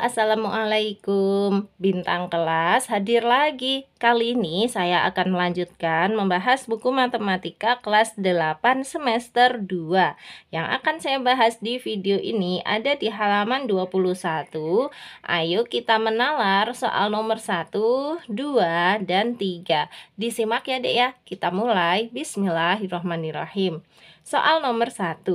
Assalamualaikum Bintang kelas hadir lagi Kali ini saya akan melanjutkan membahas buku matematika kelas 8 semester 2 Yang akan saya bahas di video ini ada di halaman 21 Ayo kita menalar soal nomor 1, 2, dan 3 Disimak ya dek ya, kita mulai Bismillahirrahmanirrahim Soal nomor 1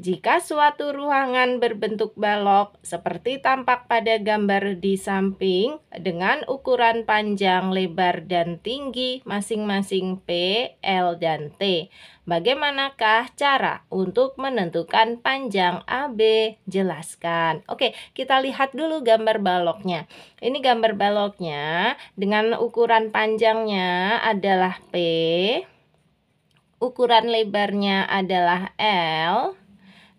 jika suatu ruangan berbentuk balok, seperti tampak pada gambar di samping, dengan ukuran panjang, lebar, dan tinggi masing-masing P, L, dan T, bagaimanakah cara untuk menentukan panjang AB? Jelaskan. Oke, kita lihat dulu gambar baloknya. Ini gambar baloknya dengan ukuran panjangnya adalah P, ukuran lebarnya adalah L,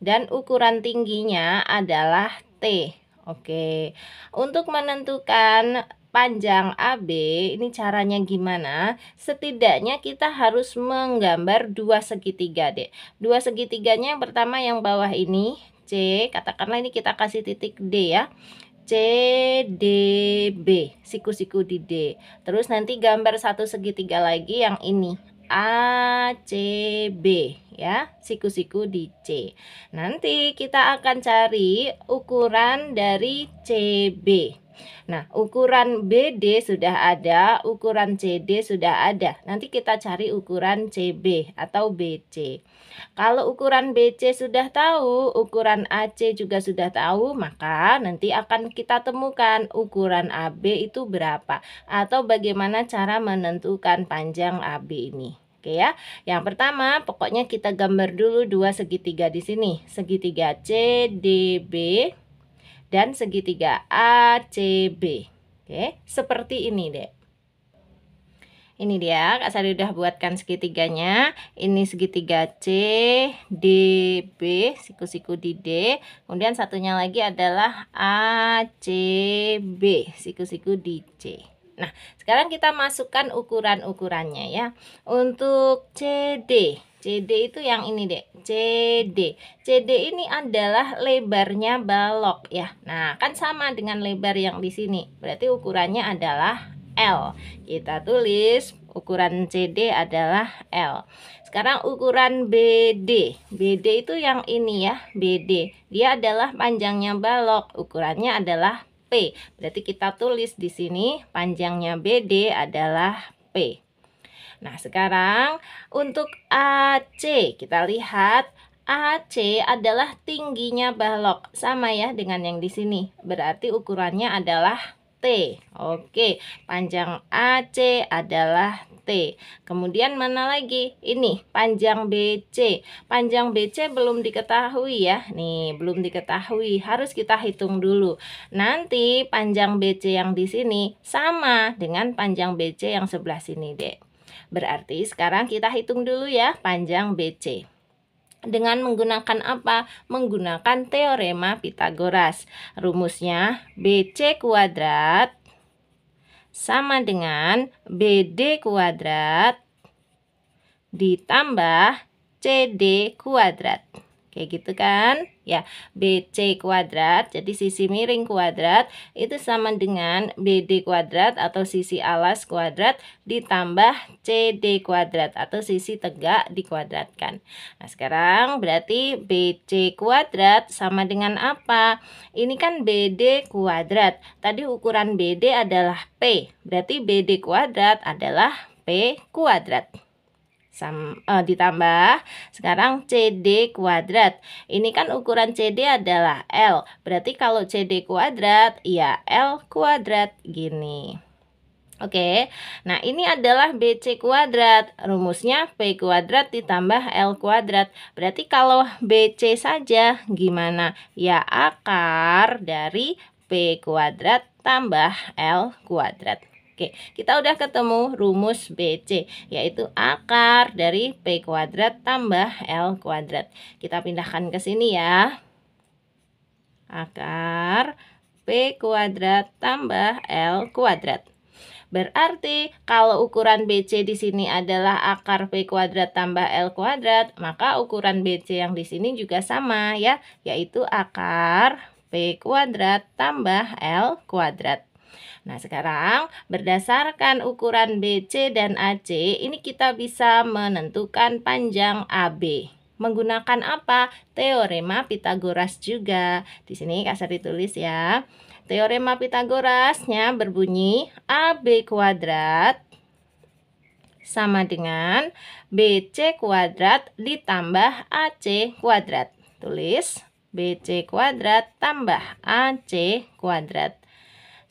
dan ukuran tingginya adalah T. Oke. Untuk menentukan panjang AB ini caranya gimana? Setidaknya kita harus menggambar dua segitiga deh. Dua segitiganya yang pertama yang bawah ini C, katakanlah ini kita kasih titik D ya. C, D, B, siku-siku di D. Terus nanti gambar satu segitiga lagi yang ini A, C, B ya, siku-siku di C. Nanti kita akan cari ukuran dari CB. Nah, ukuran BD sudah ada, ukuran CD sudah ada. Nanti kita cari ukuran CB atau BC. Kalau ukuran BC sudah tahu, ukuran AC juga sudah tahu, maka nanti akan kita temukan ukuran AB itu berapa atau bagaimana cara menentukan panjang AB ini. Oke ya. Yang pertama, pokoknya kita gambar dulu dua segitiga di sini. Segitiga CDB dan segitiga ACB. Oke, seperti ini, deh. Ini dia, Kak Sari udah buatkan segitiganya. Ini segitiga C, D, B, siku-siku di D. Kemudian satunya lagi adalah A, C, B, siku-siku di C. Nah, sekarang kita masukkan ukuran-ukurannya ya. Untuk CD, CD itu yang ini deh, CD. CD ini adalah lebarnya balok ya. Nah, kan sama dengan lebar yang di sini. Berarti ukurannya adalah L. Kita tulis ukuran CD adalah L. Sekarang ukuran BD. BD itu yang ini ya, BD. Dia adalah panjangnya balok, ukurannya adalah P. Berarti kita tulis di sini panjangnya BD adalah P. Nah, sekarang untuk AC, kita lihat AC adalah tingginya balok. Sama ya dengan yang di sini. Berarti ukurannya adalah T. Oke, panjang AC adalah T. Kemudian mana lagi? Ini panjang BC. Panjang BC belum diketahui ya. Nih, belum diketahui. Harus kita hitung dulu. Nanti panjang BC yang di sini sama dengan panjang BC yang sebelah sini, Dek. Berarti sekarang kita hitung dulu ya panjang BC dengan menggunakan apa? Menggunakan teorema Pitagoras. Rumusnya BC kuadrat sama dengan BD kuadrat ditambah CD kuadrat. Kayak gitu kan? Ya, BC kuadrat. Jadi sisi miring kuadrat itu sama dengan BD kuadrat atau sisi alas kuadrat ditambah CD kuadrat atau sisi tegak dikuadratkan. Nah, sekarang berarti BC kuadrat sama dengan apa? Ini kan BD kuadrat. Tadi ukuran BD adalah P. Berarti BD kuadrat adalah P kuadrat. Sam, uh, ditambah sekarang CD kuadrat. Ini kan ukuran CD adalah L. Berarti kalau CD kuadrat, ya L kuadrat gini. Oke, nah ini adalah BC kuadrat. Rumusnya P kuadrat ditambah L kuadrat. Berarti kalau BC saja gimana? Ya akar dari P kuadrat tambah L kuadrat. Oke, kita udah ketemu rumus BC, yaitu akar dari P kuadrat tambah L kuadrat. Kita pindahkan ke sini ya. Akar P kuadrat tambah L kuadrat. Berarti kalau ukuran BC di sini adalah akar P kuadrat tambah L kuadrat, maka ukuran BC yang di sini juga sama ya, yaitu akar P kuadrat tambah L kuadrat. Nah, sekarang berdasarkan ukuran BC dan AC, ini kita bisa menentukan panjang AB. Menggunakan apa? Teorema Pitagoras juga. Di sini kasar ditulis ya. Teorema Pitagorasnya berbunyi AB kuadrat sama dengan BC kuadrat ditambah AC kuadrat. Tulis BC kuadrat tambah AC kuadrat.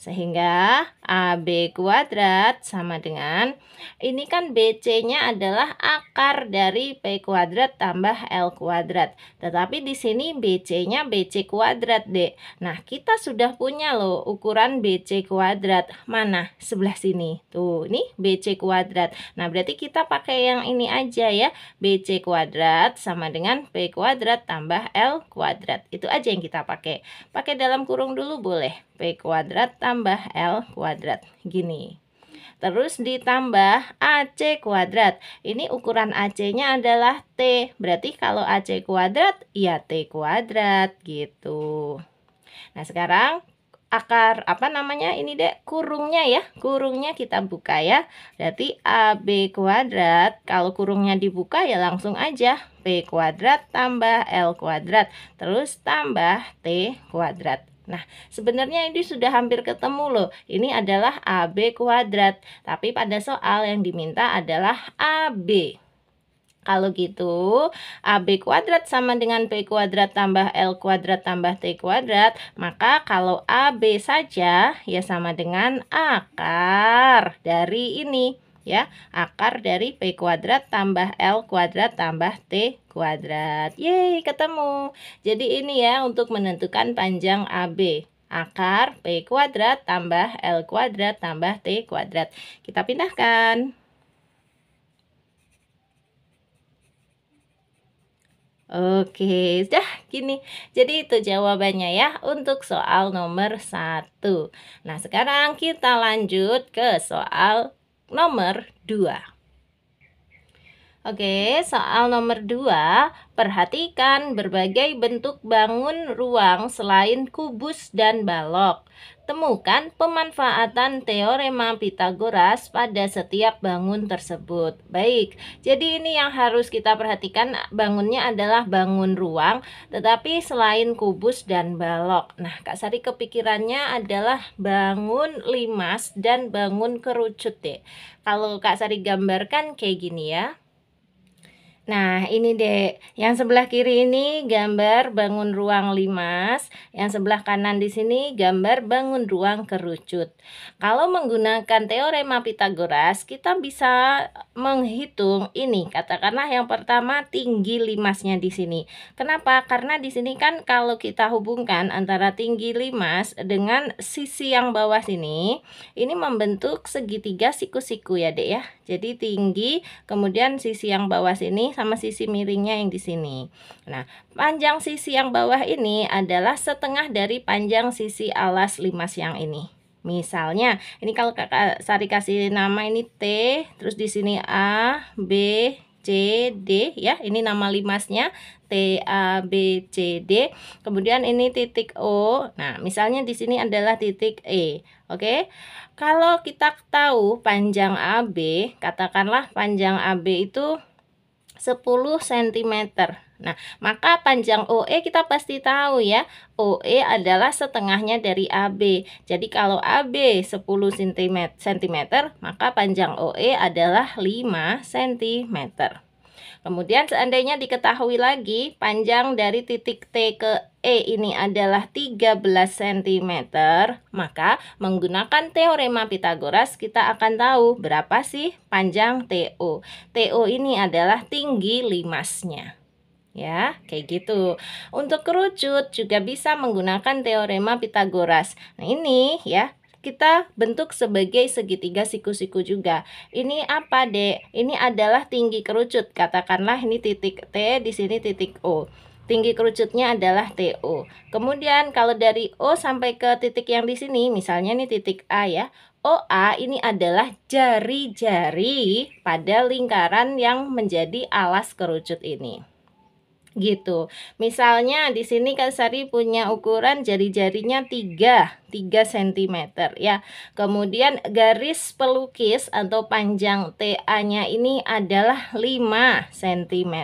Sehingga AB kuadrat sama dengan ini kan BC-nya adalah akar dari P kuadrat tambah L kuadrat. Tetapi di sini BC-nya BC kuadrat, Dek. Nah, kita sudah punya loh ukuran BC kuadrat. Mana? Sebelah sini. Tuh, ini BC kuadrat. Nah, berarti kita pakai yang ini aja ya. BC kuadrat sama dengan P kuadrat tambah L kuadrat. Itu aja yang kita pakai. Pakai dalam kurung dulu boleh. P kuadrat tambah L kuadrat kuadrat gini. Terus ditambah AC kuadrat. Ini ukuran AC-nya adalah T. Berarti kalau AC kuadrat, ya T kuadrat gitu. Nah, sekarang akar apa namanya ini dek kurungnya ya kurungnya kita buka ya berarti AB kuadrat kalau kurungnya dibuka ya langsung aja P kuadrat tambah L kuadrat terus tambah T kuadrat Nah, sebenarnya ini sudah hampir ketemu loh. Ini adalah AB kuadrat, tapi pada soal yang diminta adalah AB. Kalau gitu, AB kuadrat sama dengan P kuadrat tambah L kuadrat tambah T kuadrat, maka kalau AB saja ya sama dengan akar dari ini ya akar dari P kuadrat tambah L kuadrat tambah T kuadrat Yeay ketemu jadi ini ya untuk menentukan panjang AB akar P kuadrat tambah L kuadrat tambah T kuadrat kita pindahkan Oke, sudah gini. Jadi itu jawabannya ya untuk soal nomor satu. Nah, sekarang kita lanjut ke soal nomor 2. Oke, soal nomor 2, perhatikan berbagai bentuk bangun ruang selain kubus dan balok. Temukan pemanfaatan teorema Pitagoras pada setiap bangun tersebut. Baik, jadi ini yang harus kita perhatikan bangunnya adalah bangun ruang, tetapi selain kubus dan balok. Nah, Kak Sari kepikirannya adalah bangun limas dan bangun kerucut deh. Kalau Kak Sari gambarkan kayak gini ya. Nah, ini Dek. Yang sebelah kiri ini gambar bangun ruang limas, yang sebelah kanan di sini gambar bangun ruang kerucut. Kalau menggunakan teorema Pitagoras, kita bisa menghitung ini. Katakanlah yang pertama tinggi limasnya di sini. Kenapa? Karena di sini kan kalau kita hubungkan antara tinggi limas dengan sisi yang bawah sini, ini membentuk segitiga siku-siku ya, Dek ya. Jadi tinggi kemudian sisi yang bawah sini sama sisi miringnya yang di sini. Nah, panjang sisi yang bawah ini adalah setengah dari panjang sisi alas limas yang ini. Misalnya, ini kalau Kakak Sari kasih nama ini T, terus di sini A, B, C, D ya. Ini nama limasnya T A B C D. Kemudian ini titik O. Nah, misalnya di sini adalah titik E. Oke. Kalau kita tahu panjang AB, katakanlah panjang AB itu 10 cm. Nah, maka panjang OE kita pasti tahu ya, OE adalah setengahnya dari AB. Jadi kalau AB 10 cm, maka panjang OE adalah 5 cm. Kemudian seandainya diketahui lagi panjang dari titik T ke E ini adalah 13 cm, maka menggunakan teorema Pitagoras kita akan tahu berapa sih panjang TO. TO ini adalah tinggi limasnya. Ya, kayak gitu. Untuk kerucut juga bisa menggunakan teorema Pitagoras. Nah, ini ya, kita bentuk sebagai segitiga siku-siku juga. Ini apa, Dek? Ini adalah tinggi kerucut. Katakanlah ini titik T, di sini titik O tinggi kerucutnya adalah TO. Kemudian kalau dari O sampai ke titik yang di sini, misalnya ini titik A ya. OA ini adalah jari-jari pada lingkaran yang menjadi alas kerucut ini. Gitu. Misalnya di sini Kak Sari punya ukuran jari-jarinya 3 cm ya. Kemudian garis pelukis atau panjang TA-nya ini adalah 5 cm.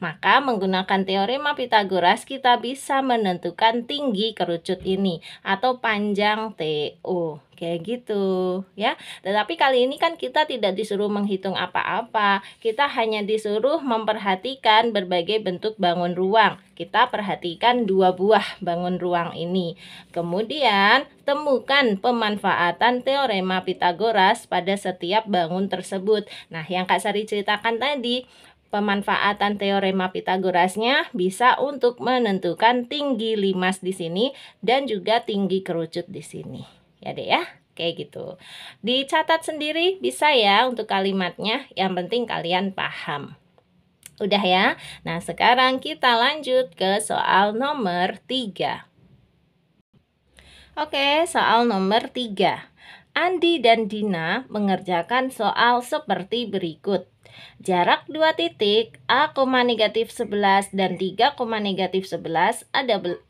Maka menggunakan teorema Pitagoras kita bisa menentukan tinggi kerucut ini atau panjang TO kayak gitu ya. Tetapi kali ini kan kita tidak disuruh menghitung apa-apa, kita hanya disuruh memperhatikan berbagai bentuk bangun ruang. Kita perhatikan dua buah bangun ruang ini. Kemudian Kemudian, temukan pemanfaatan teorema Pitagoras pada setiap bangun tersebut. Nah, yang Kak Sari ceritakan tadi, pemanfaatan teorema Pitagorasnya bisa untuk menentukan tinggi limas di sini dan juga tinggi kerucut di sini. Ya deh ya. Kayak gitu. Dicatat sendiri bisa ya untuk kalimatnya. Yang penting kalian paham. Udah ya. Nah, sekarang kita lanjut ke soal nomor 3. Oke, soal nomor 3. Andi dan Dina mengerjakan soal seperti berikut. Jarak dua titik A, negatif 11 dan 3, negatif 11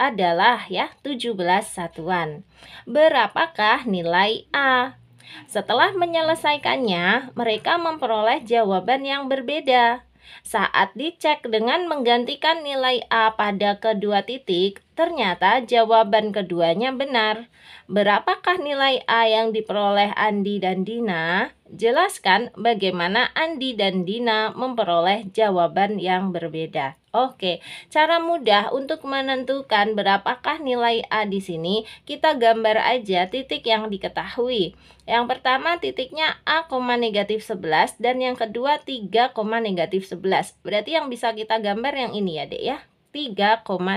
adalah ya 17 satuan. Berapakah nilai A? Setelah menyelesaikannya, mereka memperoleh jawaban yang berbeda. Saat dicek dengan menggantikan nilai A pada kedua titik, Ternyata jawaban keduanya benar. Berapakah nilai A yang diperoleh Andi dan Dina? Jelaskan bagaimana Andi dan Dina memperoleh jawaban yang berbeda. Oke, cara mudah untuk menentukan berapakah nilai A di sini, kita gambar aja titik yang diketahui. Yang pertama titiknya A, negatif 11 dan yang kedua 3, negatif 11. Berarti yang bisa kita gambar yang ini ya dek ya. 3,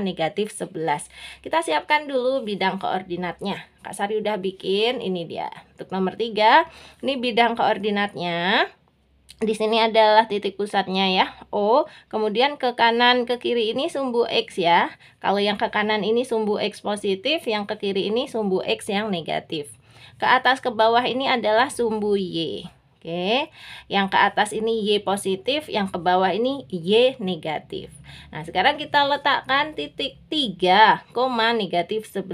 negatif 11. Kita siapkan dulu bidang koordinatnya. Kak Sari udah bikin, ini dia. Untuk nomor 3, ini bidang koordinatnya di sini adalah titik pusatnya ya O kemudian ke kanan ke kiri ini sumbu X ya kalau yang ke kanan ini sumbu X positif yang ke kiri ini sumbu X yang negatif ke atas ke bawah ini adalah sumbu Y Oke, yang ke atas ini Y positif, yang ke bawah ini Y negatif. Nah, sekarang kita letakkan titik 3, negatif 11.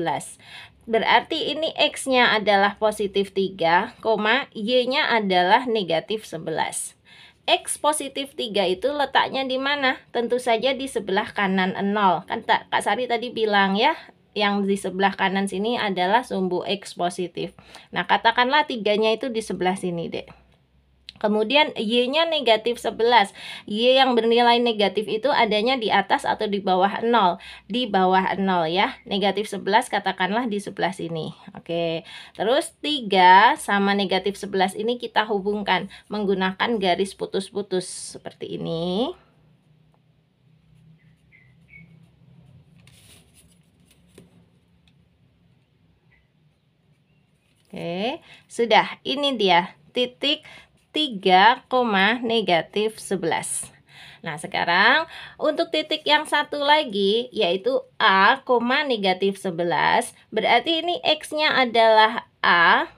Berarti ini X-nya adalah positif 3, Y-nya adalah negatif 11. X positif 3 itu letaknya di mana? Tentu saja di sebelah kanan 0. Kan Kak Sari tadi bilang ya, yang di sebelah kanan sini adalah sumbu X positif. Nah, katakanlah tiganya itu di sebelah sini, deh. Kemudian Y-nya negatif 11. Y yang bernilai negatif itu adanya di atas atau di bawah 0. Di bawah 0 ya. Negatif 11 katakanlah di sebelah sini. Oke. Terus 3 sama negatif 11 ini kita hubungkan menggunakan garis putus-putus seperti ini. Oke, sudah. Ini dia titik 3, negatif 11. Nah, sekarang untuk titik yang satu lagi yaitu A, negatif 11. Berarti ini X-nya adalah A,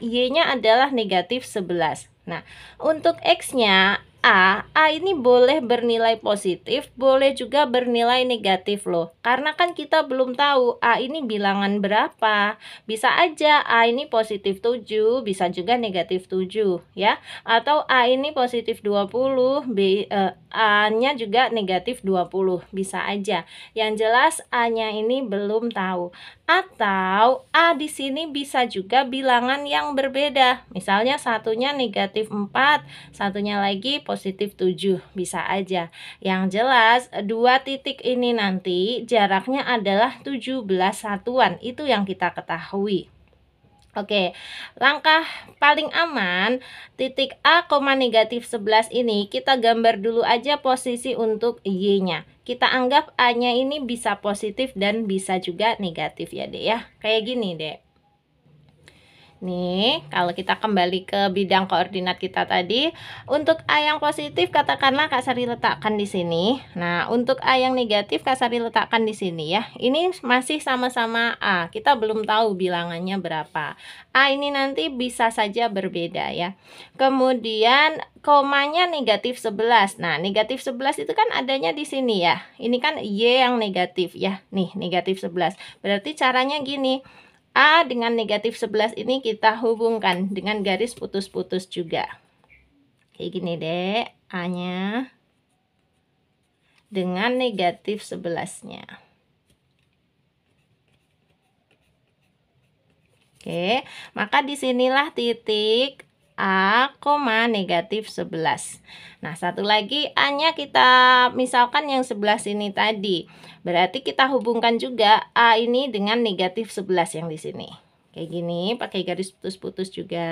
Y-nya adalah negatif 11. Nah, untuk X-nya A, A ini boleh bernilai positif, boleh juga bernilai negatif loh. Karena kan kita belum tahu A ini bilangan berapa. Bisa aja A ini positif 7, bisa juga negatif 7 ya. Atau A ini positif 20, B, eh, A-nya juga negatif 20, bisa aja. Yang jelas A-nya ini belum tahu. Atau A di sini bisa juga bilangan yang berbeda. Misalnya satunya negatif 4, satunya lagi positif 7. Bisa aja. Yang jelas, dua titik ini nanti jaraknya adalah 17 satuan. Itu yang kita ketahui. Oke, langkah paling aman titik A, negatif 11 ini kita gambar dulu aja posisi untuk Y-nya. Kita anggap A-nya ini bisa positif dan bisa juga negatif ya deh ya. Kayak gini deh. Nih, kalau kita kembali ke bidang koordinat kita tadi, untuk A yang positif katakanlah Kak Sari letakkan di sini. Nah, untuk A yang negatif Kak Sari letakkan di sini ya. Ini masih sama-sama A. Kita belum tahu bilangannya berapa. A ini nanti bisa saja berbeda ya. Kemudian komanya negatif 11. Nah, negatif 11 itu kan adanya di sini ya. Ini kan Y yang negatif ya. Nih, negatif 11. Berarti caranya gini A dengan negatif 11 ini kita hubungkan dengan garis putus-putus juga. Kayak gini deh, A-nya dengan negatif 11-nya. Oke, maka disinilah titik A, negatif 11. Nah, satu lagi A-nya kita misalkan yang 11 ini tadi. Berarti kita hubungkan juga A ini dengan negatif 11 yang di sini. Kayak gini, pakai garis putus-putus juga.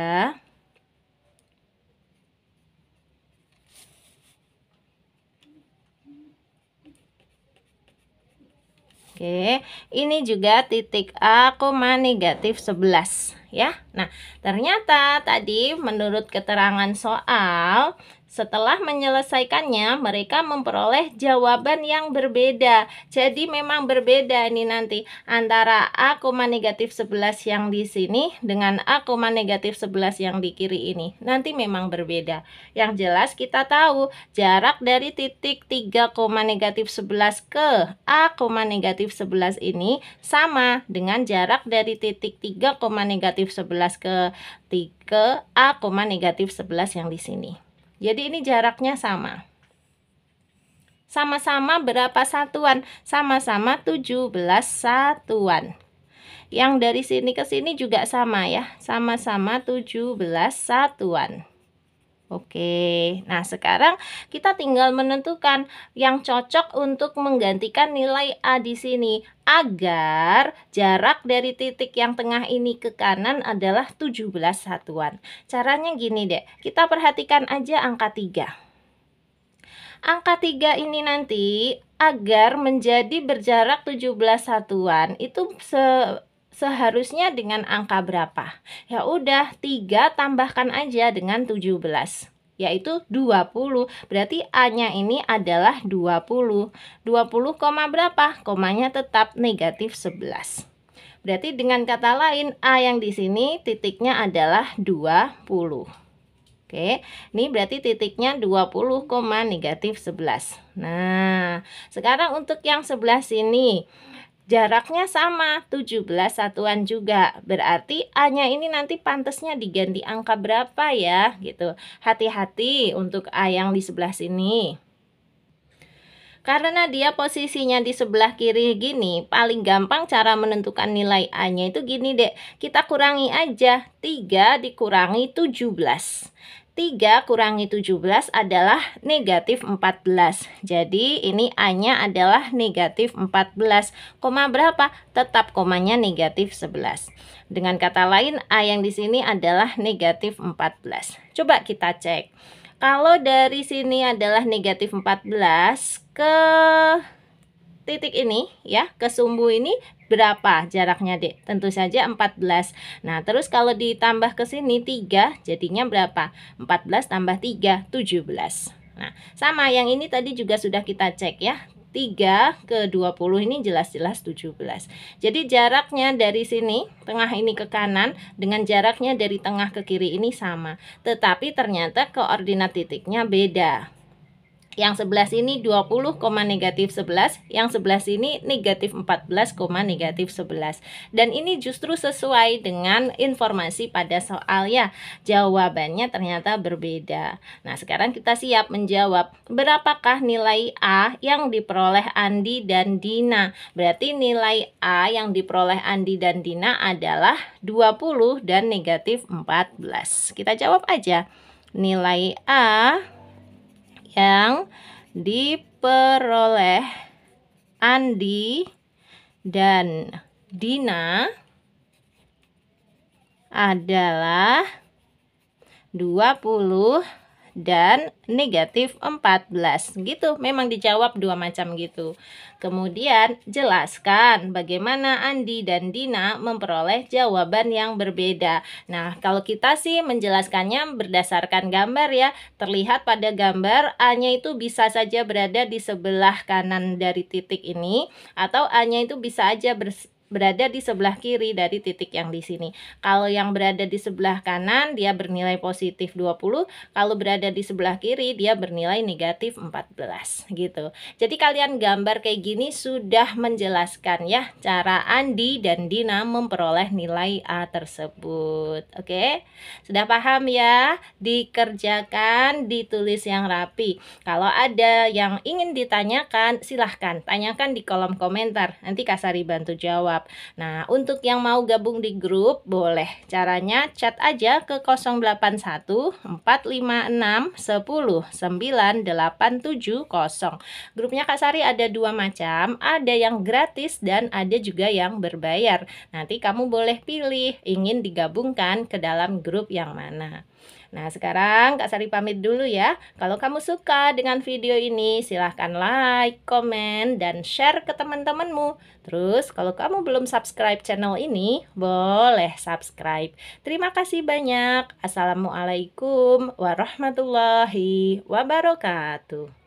Oke, ini juga titik A, negatif 11 ya. Nah, ternyata tadi menurut keterangan soal, setelah menyelesaikannya, mereka memperoleh jawaban yang berbeda. Jadi memang berbeda ini nanti antara A, negatif 11 yang di sini dengan A, negatif 11 yang di kiri ini. Nanti memang berbeda. Yang jelas kita tahu jarak dari titik 3, negatif 11 ke A, negatif 11 ini sama dengan jarak dari titik 3, negatif 11 11 ke 3 A, koma negatif 11 yang di sini. Jadi ini jaraknya sama. Sama-sama berapa satuan? Sama-sama 17 satuan. Yang dari sini ke sini juga sama ya. Sama-sama 17 satuan. Oke, nah sekarang kita tinggal menentukan yang cocok untuk menggantikan nilai A di sini agar jarak dari titik yang tengah ini ke kanan adalah 17 satuan. Caranya gini deh, kita perhatikan aja angka 3. Angka 3 ini nanti agar menjadi berjarak 17 satuan itu se seharusnya dengan angka berapa? Ya udah, 3 tambahkan aja dengan 17 yaitu 20. Berarti A-nya ini adalah 20. 20 koma berapa? Komanya tetap negatif 11. Berarti dengan kata lain A yang di sini titiknya adalah 20. Oke, ini berarti titiknya 20, negatif 11. Nah, sekarang untuk yang sebelah sini Jaraknya sama, 17 satuan juga. Berarti A-nya ini nanti pantasnya diganti angka berapa ya, gitu. Hati-hati untuk A yang di sebelah sini. Karena dia posisinya di sebelah kiri gini, paling gampang cara menentukan nilai A-nya itu gini deh. Kita kurangi aja, 3 dikurangi 17. 3 kurangi 17 adalah negatif 14. Jadi ini A-nya adalah negatif 14. Koma berapa? Tetap komanya negatif 11. Dengan kata lain, A yang di sini adalah negatif 14. Coba kita cek. Kalau dari sini adalah negatif 14 ke titik ini ya ke sumbu ini berapa jaraknya Dek? Tentu saja 14. Nah, terus kalau ditambah ke sini 3, jadinya berapa? 14 tambah 3, 17. Nah, sama yang ini tadi juga sudah kita cek ya. 3 ke 20 ini jelas-jelas 17. Jadi jaraknya dari sini, tengah ini ke kanan, dengan jaraknya dari tengah ke kiri ini sama. Tetapi ternyata koordinat titiknya beda. Yang sebelah sini 20, negatif 11. Yang sebelah sini negatif 14, negatif 11. Dan ini justru sesuai dengan informasi pada soal ya. Jawabannya ternyata berbeda. Nah, sekarang kita siap menjawab. Berapakah nilai A yang diperoleh Andi dan Dina? Berarti nilai A yang diperoleh Andi dan Dina adalah 20 dan negatif 14. Kita jawab aja. Nilai A yang diperoleh Andi dan Dina adalah 20 dan negatif 14 gitu memang dijawab dua macam gitu kemudian jelaskan bagaimana Andi dan Dina memperoleh jawaban yang berbeda nah kalau kita sih menjelaskannya berdasarkan gambar ya terlihat pada gambar A nya itu bisa saja berada di sebelah kanan dari titik ini atau A nya itu bisa aja berada di sebelah kiri dari titik yang di sini. Kalau yang berada di sebelah kanan dia bernilai positif 20, kalau berada di sebelah kiri dia bernilai negatif 14 gitu. Jadi kalian gambar kayak gini sudah menjelaskan ya cara Andi dan Dina memperoleh nilai A tersebut. Oke. Sudah paham ya? Dikerjakan, ditulis yang rapi. Kalau ada yang ingin ditanyakan silahkan tanyakan di kolom komentar. Nanti Kasari bantu jawab jawab. Nah, untuk yang mau gabung di grup boleh. Caranya chat aja ke 081 456 10 9870. Grupnya Kak Sari ada dua macam, ada yang gratis dan ada juga yang berbayar. Nanti kamu boleh pilih ingin digabungkan ke dalam grup yang mana. Nah sekarang Kak Sari pamit dulu ya. Kalau kamu suka dengan video ini silahkan like, komen, dan share ke teman-temanmu. Terus kalau kamu belum subscribe channel ini boleh subscribe. Terima kasih banyak. Assalamualaikum warahmatullahi wabarakatuh.